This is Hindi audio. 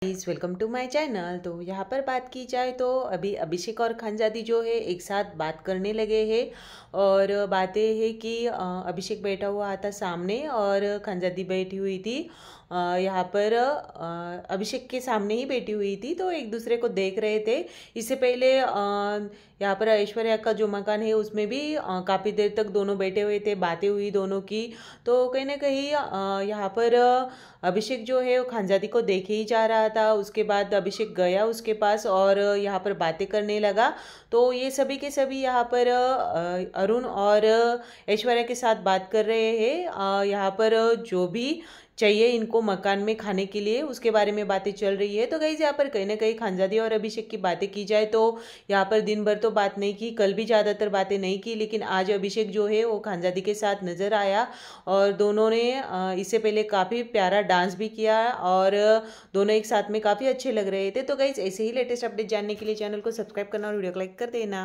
please welcome to my channel तो यहाँ पर बात की जाए तो अभी अभिषेक और खानजादी जो है एक साथ बात करने लगे हैं और बातें है कि अभिषेक बैठा हुआ था सामने और खानजादी बैठी हुई थी यहाँ पर अभिषेक के सामने ही बैठी हुई थी तो एक दूसरे को देख रहे थे इससे पहले यहाँ पर ऐश्वर्या का जो मकान है उसमें भी काफ़ी देर तक दोनों बैठे हुए थे बातें हुई दोनों की तो कहीं ना कहीं यहाँ पर अभिषेक जो है वो खानजादी को देख ही जा रहा रहा था उसके बाद अभिषेक गया उसके पास और यहाँ पर बातें करने लगा तो ये सभी के सभी यहाँ पर अरुण और ऐश्वर्या के साथ बात कर रहे हैं यहाँ पर जो भी चाहिए इनको मकान में खाने के लिए उसके बारे में बातें चल रही है तो गई यहाँ पर कहीं ना कहीं खानजादी और अभिषेक की बातें की जाए तो यहाँ पर दिन भर तो बात नहीं की कल भी ज़्यादातर बातें नहीं की लेकिन आज अभिषेक जो है वो खानजादी के साथ नज़र आया और दोनों ने इससे पहले काफ़ी प्यारा डांस भी किया और दोनों एक साथ में काफ़ी अच्छे लग रहे थे तो गई ऐसे ही लेटेस्ट अपडेट जानने के लिए चैनल को सब्सक्राइब करना और वीडियो को लाइक कर देना